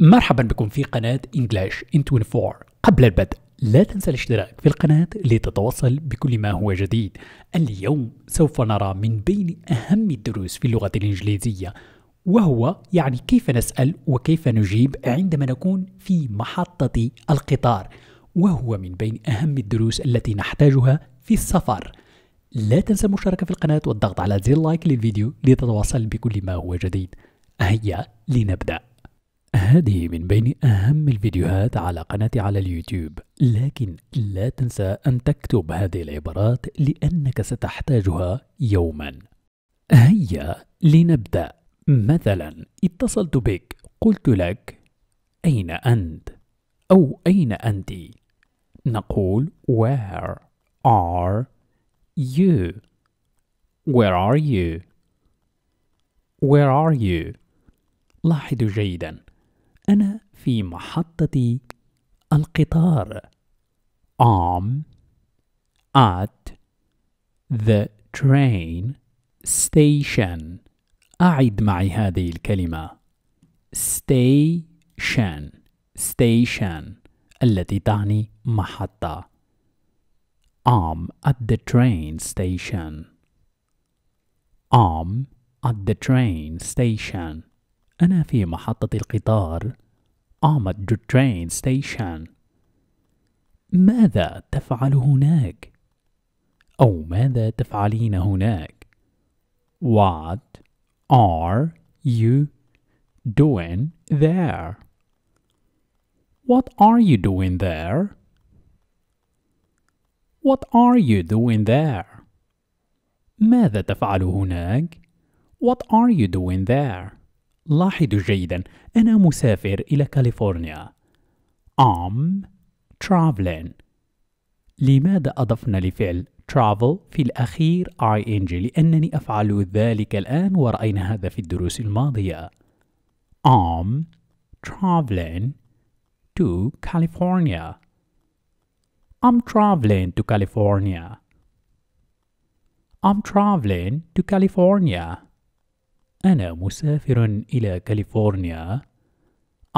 مرحبا بكم في قناة English ان 24 قبل البدء لا تنسى الاشتراك في القناة لتتواصل بكل ما هو جديد اليوم سوف نرى من بين أهم الدروس في اللغة الإنجليزية وهو يعني كيف نسأل وكيف نجيب عندما نكون في محطة القطار وهو من بين أهم الدروس التي نحتاجها في السفر لا تنسى المشاركة في القناة والضغط على زر لايك للفيديو لتتواصل بكل ما هو جديد هيا لنبدأ هذه من بين أهم الفيديوهات على قناتي على اليوتيوب لكن لا تنسى أن تكتب هذه العبارات لأنك ستحتاجها يوما هيا لنبدأ مثلا اتصلت بك قلت لك أين أنت أو أين أنت نقول where are you where are you where are you لاحظوا جيداً أنا في محطة القطار. I'm at the train station. أعد معي هذه الكلمة. station station التي تعني محطة. I'm at the train station. I'm at the train station. أنا في محطة القطار I'm at the train station ماذا تفعل هناك؟ أو ماذا تفعلين هناك؟ What are you doing there? What are you doing there? What are you doing there? ماذا تفعل هناك؟ What are you doing there? لاحظوا جيدا أنا مسافر إلى كاليفورنيا I'm traveling لماذا أضفنا لفعل travel في الأخير ing لأنني أفعل ذلك الآن ورأينا هذا في الدروس الماضية I'm traveling to California I'm traveling to California I'm traveling to California أنا مسافر إلى كاليفورنيا.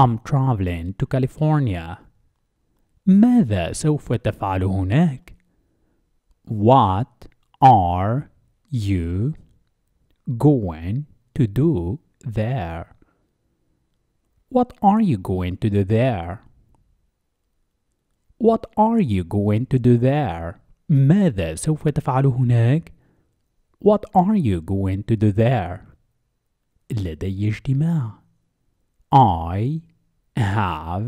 I'm traveling to California. ماذا سوف تفعل هناك؟ What are you going to do there? What are you going to do there? What are you going to do there? ماذا سوف تفعل هناك؟ What are you going to do there? لدي اجتماع. I have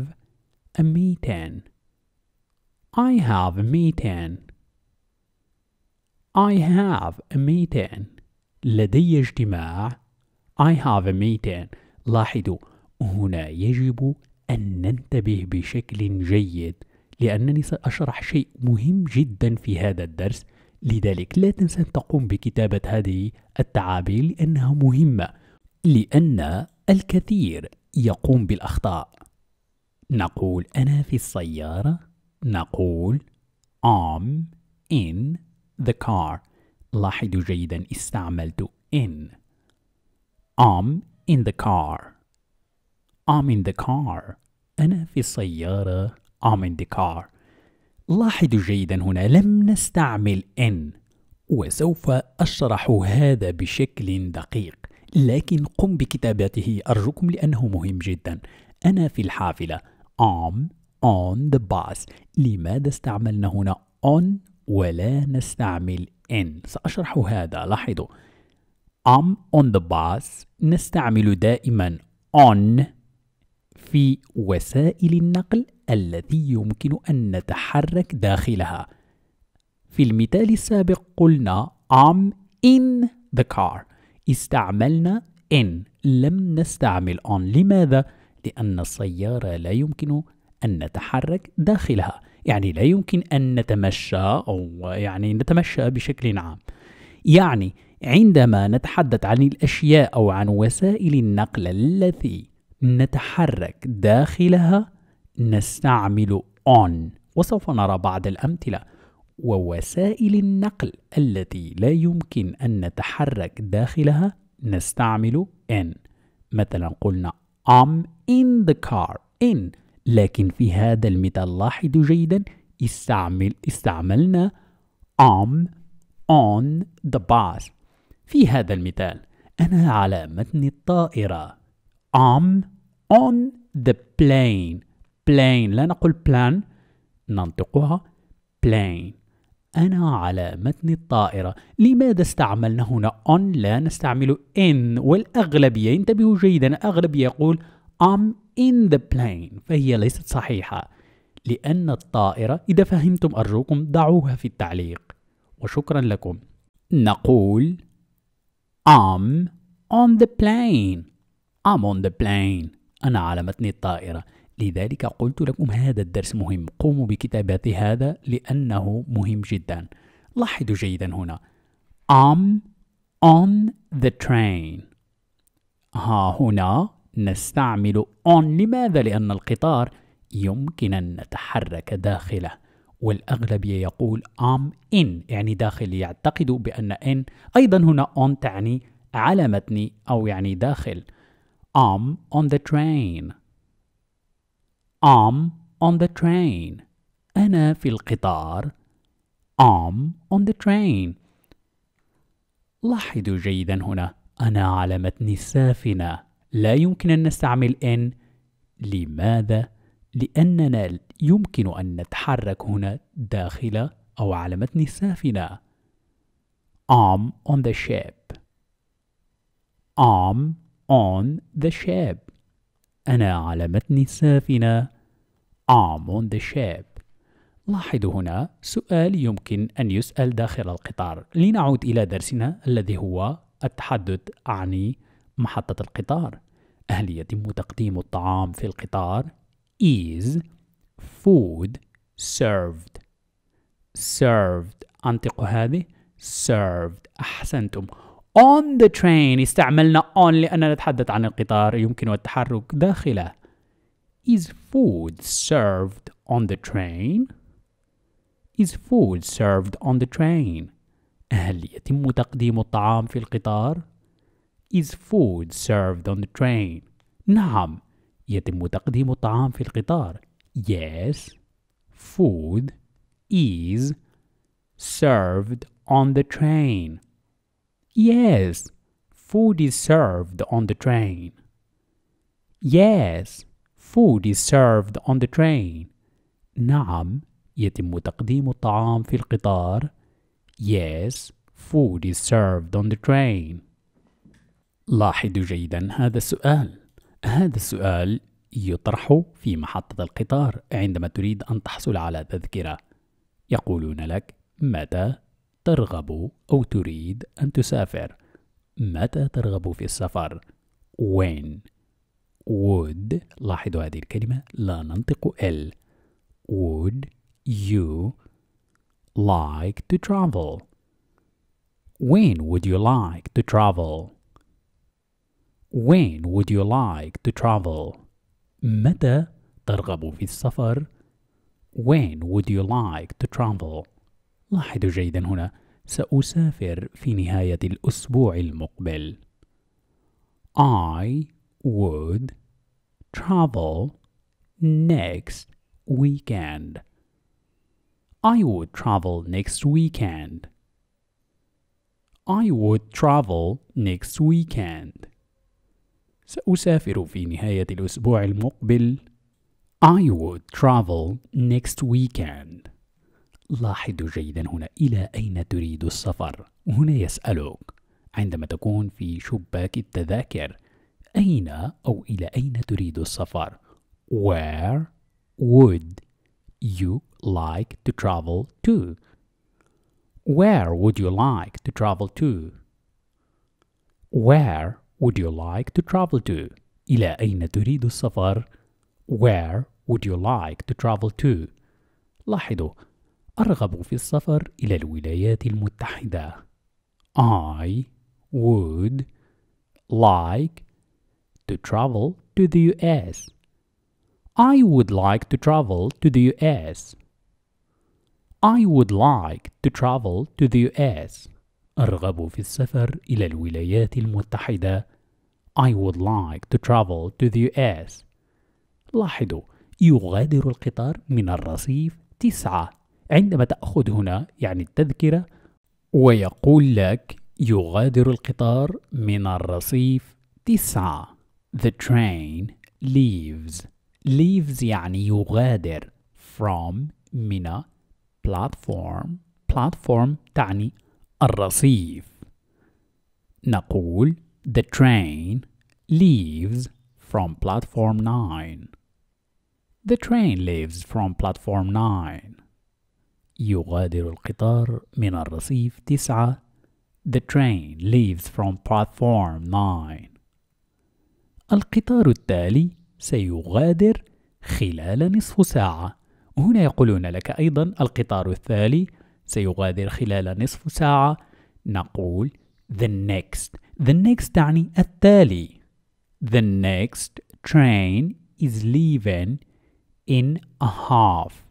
a meeting. I have a meeting. I have a meeting. لدي اجتماع. I have a meeting. لاحظوا هنا يجب أن ننتبه بشكل جيد لأنني سأشرح شيء مهم جدا في هذا الدرس لذلك لا تنسى أن تقوم بكتابة هذه التعابير لأنها مهمة لأن الكثير يقوم بالأخطاء نقول أنا في السيارة نقول I'm in the car لاحظوا جيدا استعملت in I'm in the car I'm in the car أنا في السيارة I'm in the car لاحظوا جيدا هنا لم نستعمل إن وسوف أشرح هذا بشكل دقيق لكن قم بكتابته أرجوكم لأنه مهم جدا أنا في الحافلة I'm on the bus لماذا استعملنا هنا on ولا نستعمل in سأشرح هذا لاحظوا I'm on the bus نستعمل دائما on في وسائل النقل التي يمكن أن نتحرك داخلها في المثال السابق قلنا I'm in the car استعملنا in لم نستعمل on لماذا؟ لأن السيارة لا يمكن أن نتحرك داخلها يعني لا يمكن أن نتمشى أو يعني نتمشى بشكل عام يعني عندما نتحدث عن الأشياء أو عن وسائل النقل التي نتحرك داخلها نستعمل on وسوف نرى بعض الأمثلة ووسائل النقل التي لا يمكن أن نتحرك داخلها نستعمل in مثلا قلنا I'm in the car in لكن في هذا المثال لاحظوا جيدا استعمل استعملنا I'm on the bus في هذا المثال أنا على متن الطائرة I'm on the plane plane لا نقول plan ننطقها plane أنا على متن الطائرة لماذا استعملنا هنا on لا نستعمل in والأغلبية انتبهوا جيدا الأغلبية يقول I'm in the plane فهي ليست صحيحة لأن الطائرة إذا فهمتم أرجوكم ضعوها في التعليق وشكرا لكم نقول I'm on the plane I'm on the plane أنا على متن الطائرة لذلك قلت لكم هذا الدرس مهم قوموا بكتابة هذا لأنه مهم جدا لاحظوا جيدا هنا I'm on the train ها هنا نستعمل on لماذا؟ لأن القطار يمكن أن نتحرك داخله والأغلبية يقول I'm in يعني داخل يعتقد بأن in أيضا هنا on تعني على متن أو يعني داخل I'm on the train I'm on the train أنا في القطار I'm on the train لاحظوا جيدا هنا أنا على متن السافنة لا يمكن أن نستعمل إن لماذا؟ لأننا يمكن أن نتحرك هنا داخل أو على متن السافنة I'm on the ship I'm on the ship أنا على متن السافنة آه، I'm on the ship لاحظوا هنا سؤال يمكن أن يسأل داخل القطار لنعود إلى درسنا الذي هو التحدث عن محطة القطار هل يتم تقديم الطعام في القطار is food served served أنطق هذه served أحسنتم on the train استعملنا on لأننا نتحدث عن القطار يمكن التحرك داخله is food served on the train is food served on the train هل يتم تقديم الطعام في القطار is food served on the train نعم يتم تقديم الطعام في القطار yes food is served on the train Yes, food is served on the train. Yes, food is served on the train. نعم، يتم تقديم الطعام في القطار. Yes, food is served on the train. لاحظوا جيدا هذا السؤال. هذا السؤال يطرح في محطة القطار عندما تريد أن تحصل على تذكرة. يقولون لك متى ترغب أو تريد أن تسافر متى ترغب في السفر when would لاحظوا هذه الكلمة لا ننطق ال would you like to travel when would you like to travel when would you like to travel متى ترغب في السفر when would you like to travel لاحظوا جيدا هنا سأسافر في نهاية الأسبوع المقبل I would travel next weekend I would travel next weekend I would travel next weekend سأسافر في نهاية الأسبوع المقبل I would travel next weekend لاحظوا جيدا هنا إلى أين تريد السفر هنا يسألك عندما تكون في شباك التذاكر أين أو إلى أين تريد السفر Where would you like to travel to Where would you like to travel to Where would you like to travel to إلى أين تريد السفر Where would you like to travel to لاحظوا أرغب في السفر إلى الولايات المتحدة. I would like to travel to the US. I would like to travel to the US. I would like to travel to the US. أرغب في السفر إلى الولايات المتحدة. I would like to travel to the US. لاحظوا يغادر القطار من الرصيف تسعة عندما تأخذ هنا يعني التذكرة ويقول لك يغادر القطار من الرصيف تسعة The train leaves leaves يعني يغادر from من platform platform تعني الرصيف نقول The train leaves from platform 9 The train leaves from platform 9 يغادر القطار من الرصيف تسعة The train leaves from platform 9 القطار التالي سيغادر خلال نصف ساعة هنا يقولون لك أيضا القطار التالي سيغادر خلال نصف ساعة نقول the next the next تعني التالي the next train is leaving in a half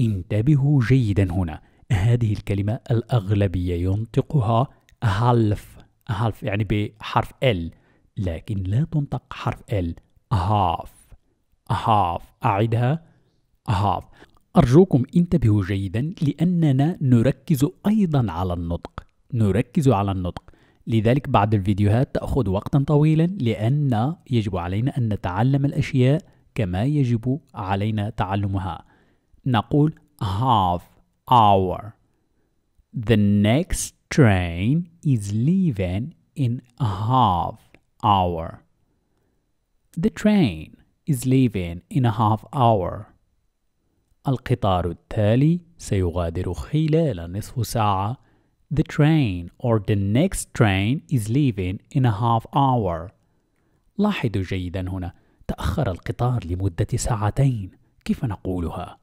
انتبهوا جيدا هنا هذه الكلمة الأغلبية ينطقها هالف هالف يعني بحرف ال لكن لا تنطق حرف ال half half أعدها half أرجوكم انتبهوا جيدا لأننا نركز أيضا على النطق نركز على النطق لذلك بعض الفيديوهات تأخذ وقتا طويلا لأن يجب علينا أن نتعلم الأشياء كما يجب علينا تعلمها نقول half hour The next train is leaving in half hour. The train is leaving in a half hour. القطار التالي سيغادر خلال نصف ساعة. The train or the next train is leaving in a half hour. لاحظوا جيدا هنا تأخر القطار لمدة ساعتين كيف نقولها؟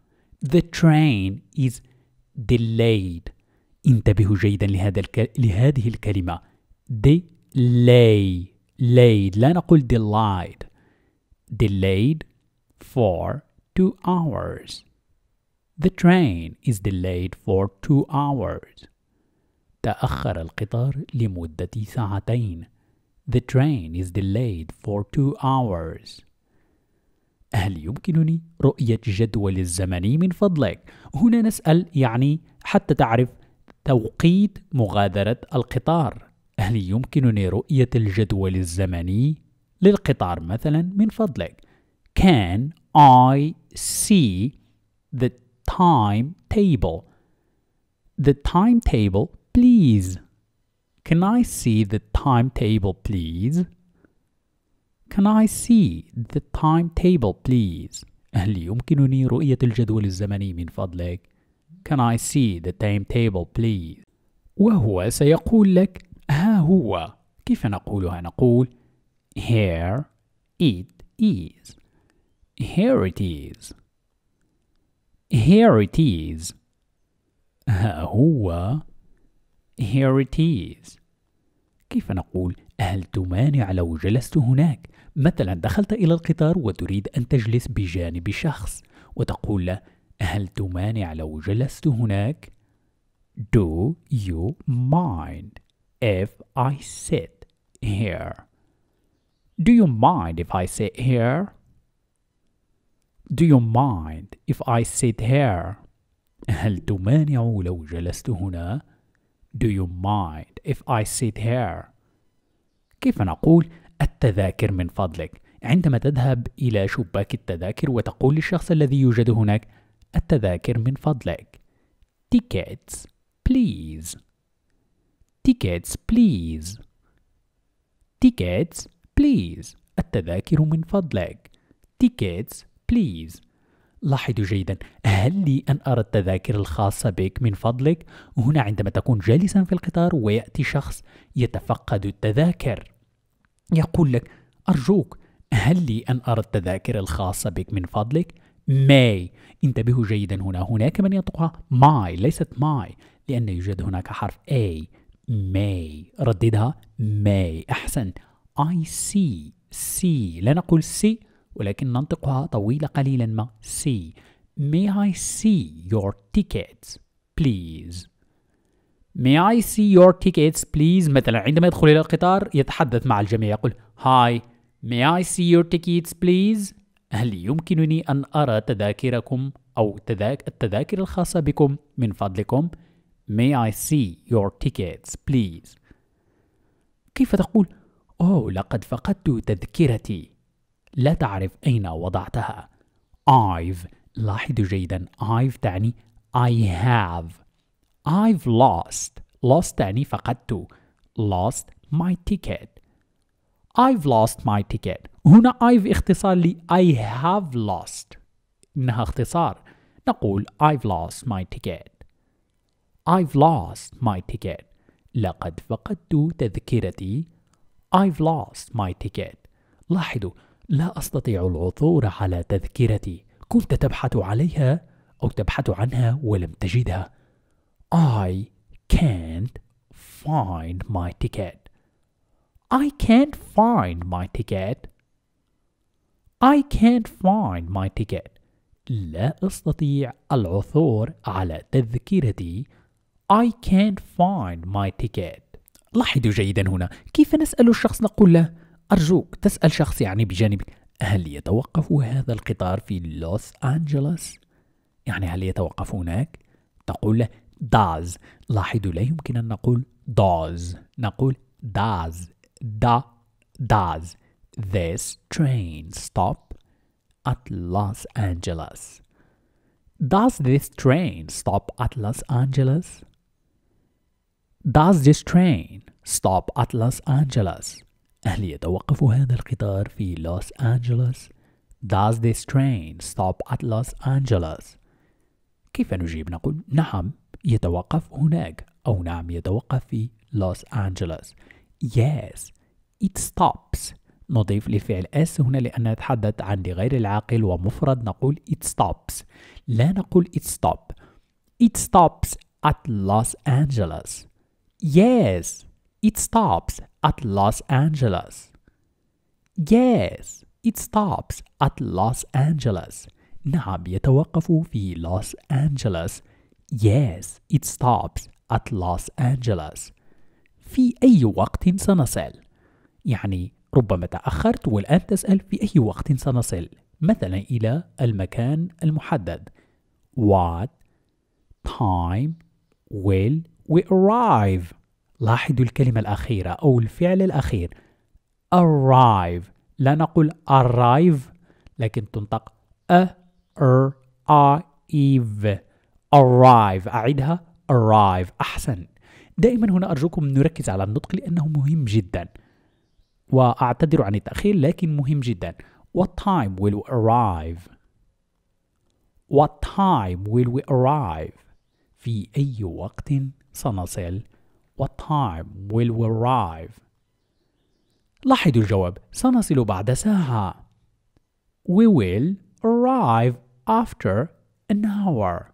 The train is delayed. انتبهوا جيدا لهذا الك... لهذه الكلمة delay لا نقول delayed delayed for two hours The train is delayed for two hours تأخر القطار لمدة ساعتين The train is delayed for two hours هل يمكنني رؤية جدول الزمني من فضلك؟ هنا نسأل يعني حتى تعرف توقيت مغادرة القطار هل يمكنني رؤية الجدول الزمني للقطار مثلا من فضلك؟ Can I see the timetable? The timetable please. Can I see the timetable please? Can I see the timetable please? هل يمكنني رؤية الجدول الزمني من فضلك؟ Can I see the timetable please? وهو سيقول لك ها هو كيف نقولها نقول Here it is Here it is Here it is ها هو Here it is كيف نقول هل تمانع لو جلست هناك؟ مثلا دخلت إلى القطار وتريد أن تجلس بجانب شخص وتقول له هل تمانع لو جلست هناك؟ Do you mind if I sit here? Do you mind if I sit here? Do you mind if I sit here? هل تمانع لو جلست هنا؟ Do you mind if I sit here? كيف نقول التذاكر من فضلك عندما تذهب إلى شباك التذاكر وتقول للشخص الذي يوجد هناك التذاكر من فضلك tickets please tickets please tickets please التذاكر من فضلك tickets please لاحظوا جيدا هل لي أن أرى التذاكر الخاصة بك من فضلك؟ هنا عندما تكون جالسا في القطار ويأتي شخص يتفقد التذاكر يقول لك أرجوك هل لي أن أرى التذاكر الخاصة بك من فضلك؟ ماي انتبهوا جيدا هنا هناك من ينطقها ماي ليست ماي لأن يوجد هناك حرف A ماي رددها ماي أحسن I see سي لا نقول سي ولكن ننطقها طويلة قليلا ما سي May I see your tickets please May I see your tickets please مثلا عندما يدخل إلى القطار يتحدث مع الجميع يقول Hi May I see your tickets please هل يمكنني أن أرى تذاكركم أو تذاك التذاكر الخاصة بكم من فضلكم May I see your tickets please كيف تقول أوه oh, لقد فقدت تذكرتي لا تعرف أين وضعتها I've لاحظ جيدا I've تعني I have I've lost lost يعني فقدت lost my ticket I've lost my ticket هنا I've اختصار لي I have lost إنها اختصار نقول I've lost my ticket I've lost my ticket لقد فقدت تذكرتي I've lost my ticket لاحظوا لا أستطيع العثور على تذكرتي كنت تبحث عليها أو تبحث عنها ولم تجدها I can't find my ticket. I can't find my ticket. I can't find my ticket. لا أستطيع العثور على تذكرتي. I can't find my ticket. لاحظوا جيدا هنا كيف نسأل الشخص نقول له أرجوك تسأل شخص يعني بجانبك هل يتوقف هذا القطار في لوس أنجلوس؟ يعني هل يتوقف هناك؟ تقول له داز لاحظوا لا يمكن أن نقول داز نقول داز دا داز this train stop at Los Angeles Does this train stop at Los Angeles? Does this train stop at Los Angeles? هل يتوقف هذا القطار في Los Angeles Does this train stop at Los Angeles? كيف نجيب؟ نقول نعم يتوقف هناك أو نعم يتوقف في لوس أنجلوس yes it stops نضيف لفعل s هنا لأن نتحدث عن لغير العاقل ومفرد نقول it stops لا نقول it stop it stops at Los Angeles yes it stops at Los Angeles yes it stops at Los Angeles نعم يتوقف في لوس أنجلوس Yes, it stops at Los Angeles. في أي وقت سنصل؟ يعني ربما تأخرت والآن تسأل في أي وقت سنصل؟ مثلا إلى المكان المحدد. What time will we arrive? لاحظوا الكلمة الأخيرة أو الفعل الأخير. Arrive. لا نقول arrive لكن تنطق arrive. arrive أعدها arrive أحسن دائما هنا أرجوكم نركز على النطق لأنه مهم جدا وأعتذر عن التأخير لكن مهم جدا What time will we arrive? What time will we arrive? في أي وقت سنصل؟ What time will we arrive? لاحظوا الجواب سنصل بعد ساعة We will arrive after an hour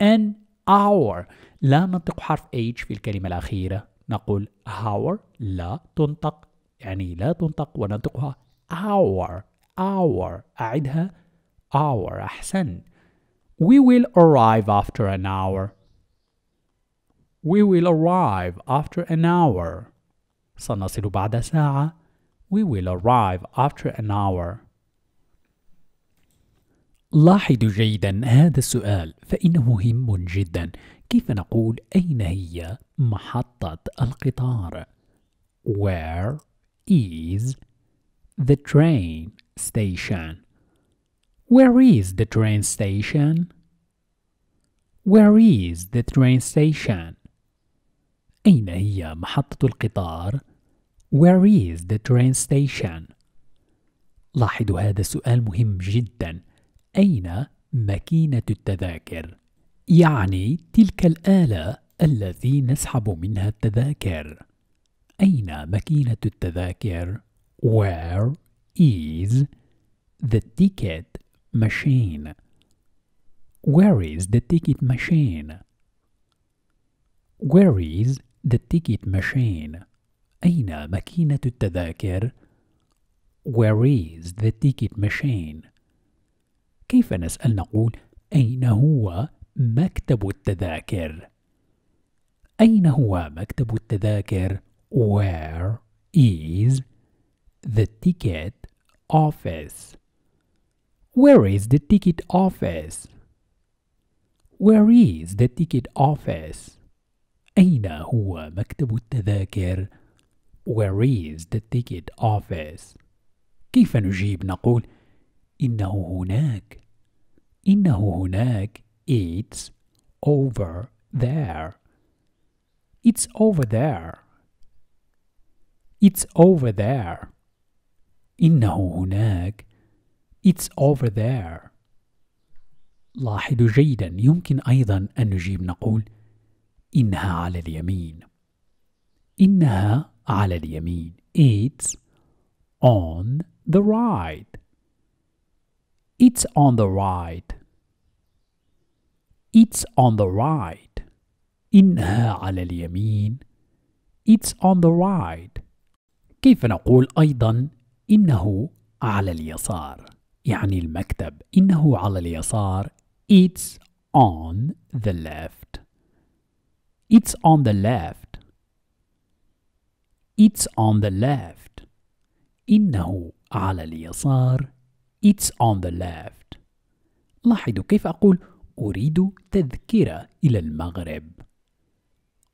an hour لا ننطق حرف h في الكلمة الأخيرة نقول hour لا تنطق يعني لا تنطق وننطقها hour hour أعدها hour أحسن We will arrive after an hour We will arrive after an hour سنصل بعد ساعة We will arrive after an hour لاحظوا جيدا هذا السؤال فإنه هام جدا كيف نقول أين هي محطة القطار؟ Where is the train station? Where is the train station? Where is the train station? أين هي محطة القطار؟ Where is the train station? لاحظوا هذا السؤال مهم جداً أين مكينة التذاكر؟ يعني تلك الآلة التي نسحب منها التذاكر. أين مكينة التذاكر؟ Where is the ticket machine? Where is the ticket machine? Where is the ticket machine? أين مكينة التذاكر؟ Where is the ticket machine? كيف نسأل نقول أين هو مكتب التذاكر؟ أين هو مكتب التذاكر؟ Where is the ticket office? Where is the ticket office? Where is the ticket office? أين هو مكتب التذاكر؟ Where is the ticket office? كيف نجيب نقول إنه هناك إنه هناك It's over there It's over there It's over there إنه هناك It's over there لاحظوا جيدا يمكن أيضا أن نجيب نقول إنها على اليمين إنها على اليمين It's on the right It's on the right. It's on the right. إنها على اليمين. It's on the right. كيف نقول أيضا إنه على اليسار؟ يعني المكتب إنه على اليسار. It's on the left. It's on the left. It's on the left. إنه على اليسار. It's on the left. لاحظوا كيف أقول أريد تذكرة إلى المغرب.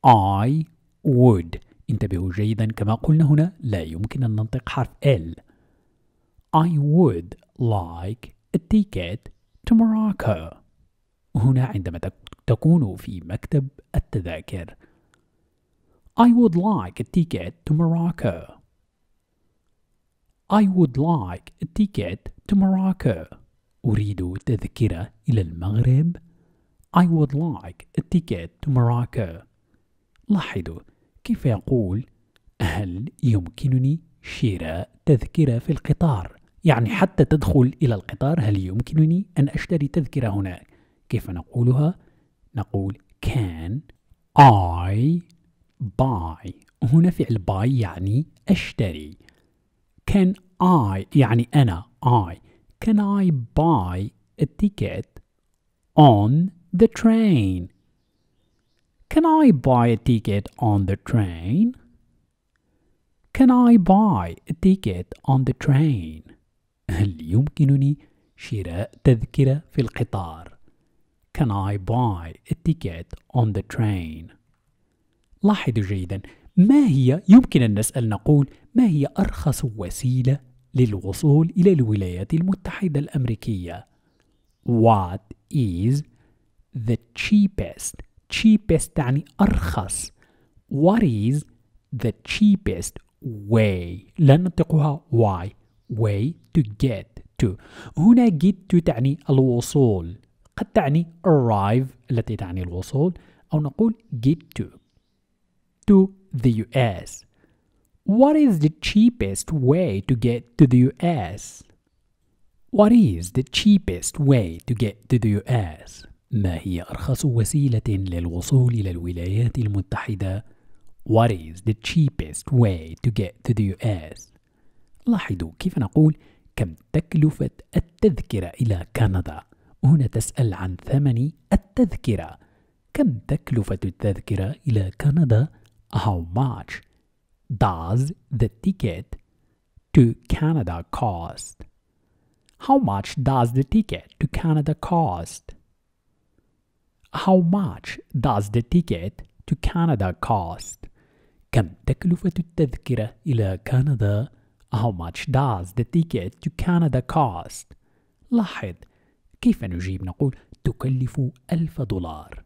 I would. انتبهوا جيدا كما قلنا هنا لا يمكن أن ننطق حرف L. I would like a ticket to Morocco. هنا عندما تكون في مكتب التذاكر. I would like a ticket to Morocco. I would like a ticket to Morocco. أريد تذكرة إلى المغرب. I would like a ticket to Morocco. لاحظوا كيف يقول هل يمكنني شراء تذكرة في القطار؟ يعني حتى تدخل إلى القطار هل يمكنني أن أشتري تذكرة هناك؟ كيف نقولها؟ نقول can I buy هنا فعل buy يعني أشتري can I يعني أنا I can I buy a ticket on the train can I buy a ticket on the train can I buy a ticket on the train هل يمكنني شراء تذكرة في القطار can I buy a ticket on the train لاحظوا جيدا ما هي يمكن أن نسأل نقول ما هي أرخص وسيلة للوصول إلى الولايات المتحدة الأمريكية؟ What is the cheapest? Cheapest تعني أرخص. What is the cheapest way لا ننطقها why way to get to هنا get to تعني الوصول قد تعني arrive التي تعني الوصول أو نقول get to to the US What is the cheapest way to get to the US? What is the cheapest way to get to the US? ما هي أرخص وسيلة للوصول إلى الولايات المتحدة؟ What is the cheapest way to get to the US? لاحظوا كيف نقول كم تكلفة التذكرة إلى كندا؟ هنا تسأل عن ثمن التذكرة. كم تكلفة التذكرة إلى كندا؟ How much does the ticket to Canada cost? How much does the ticket to Canada cost? How much does the ticket to Canada cost? كم تكلفة التذكرة إلى كندا؟ How much does the ticket to Canada cost? لاحظ كيف نجيب نقول تكلف ألف دولار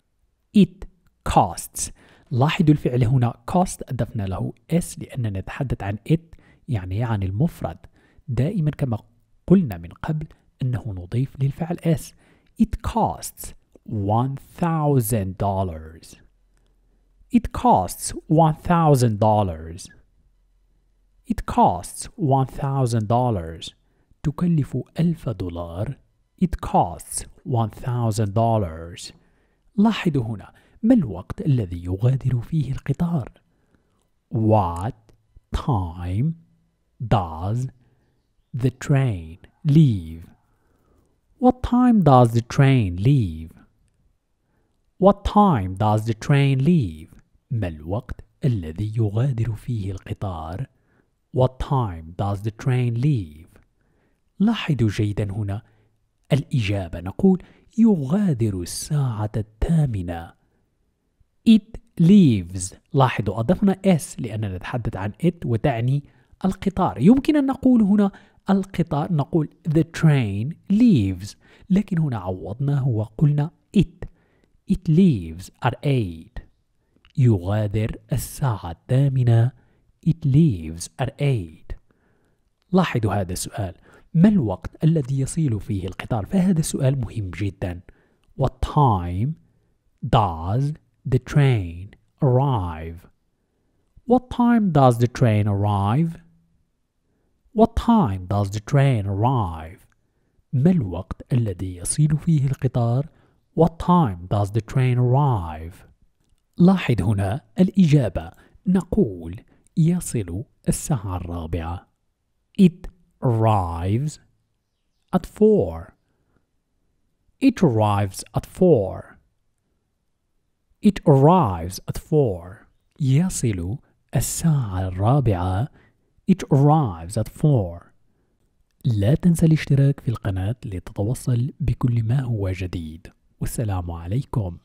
It costs لاحظوا الفعل هنا cost أضفنا له s لأننا نتحدث عن it يعني عن المفرد دائما كما قلنا من قبل أنه نضيف للفعل s it costs $1,000 It costs $1,000 It costs $1,000 تكلف ألف دولار It costs $1,000 لاحظوا هنا ما الوقت الذي يغادر فيه القطار؟ What time does the train leave? What time does the train leave? What time does the train leave? ما الوقت الذي يغادر فيه القطار؟ What time does the train leave? لاحظوا جيدا هنا الإجابة نقول يغادر الساعة الثامنة it leaves لاحظوا أضفنا s لأننا نتحدث عن it وتعني القطار يمكن أن نقول هنا القطار نقول the train leaves لكن هنا عوضناه وقلنا it it leaves at 8 يغادر الساعة الثامنة it leaves at 8 لاحظوا هذا السؤال ما الوقت الذي يصل فيه القطار فهذا السؤال مهم جدا what time does the train arrive? What time does the train arrive? What time does the train arrive? ما الوقت الذي يصل فيه القطار؟ What time does the train arrive? لاحظ هنا الإجابة نقول يصل الساعة الرابعة. It arrives at four. It arrives at four. It arrives at four. يصل الساعة الرابعة. It arrives at four. لا تنسى الاشتراك في القناة لتتوصل بكل ما هو جديد والسلام عليكم